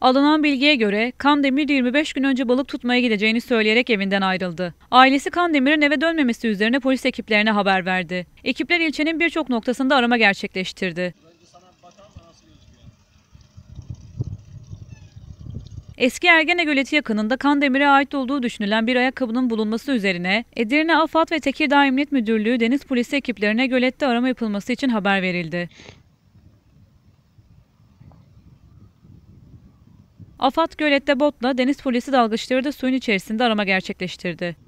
Alınan bilgiye göre Kandemir 25 gün önce balık tutmaya gideceğini söyleyerek evinden ayrıldı. Ailesi Kandemir'in eve dönmemesi üzerine polis ekiplerine haber verdi. Ekipler ilçenin birçok noktasında arama gerçekleştirdi. Eski Ergene Göleti yakınında Kandemir'e ait olduğu düşünülen bir ayakkabının bulunması üzerine Edirne Afat ve Tekirdağ Emniyet Müdürlüğü Deniz Polisi ekiplerine gölette arama yapılması için haber verildi. Afat Gölet'te botla deniz polisi dalgıçları da suyun içerisinde arama gerçekleştirdi.